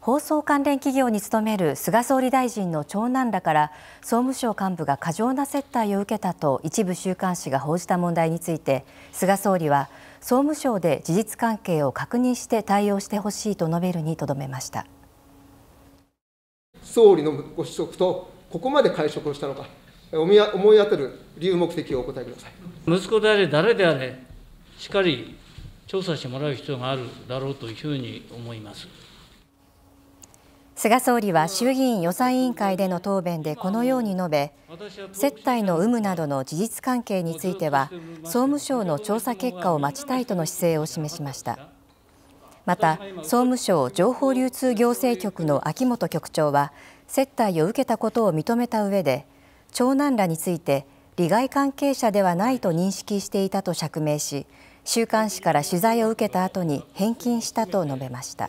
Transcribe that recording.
放送関連企業に勤める菅総理大臣の長男らから総務省幹部が過剰な接待を受けたと一部週刊誌が報じた問題について菅総理は総務省で事実関係を確認して対応してほしいと述べるにとどめました総理のご子息とここまで会食をしたのか思い当たる理由目的をお答えください息子であれ誰であれしっかり調査してもらう必要があるだろうというふうに思います。菅総理は衆議院予算委員会での答弁でこのように述べ、接待の有無などの事実関係については、総務省の調査結果を待ちたいとの姿勢を示しました。また、総務省情報流通行政局の秋元局長は、接待を受けたことを認めた上で、長男らについて、利害関係者ではないと認識していたと釈明し、週刊誌から取材を受けた後に返金したと述べました。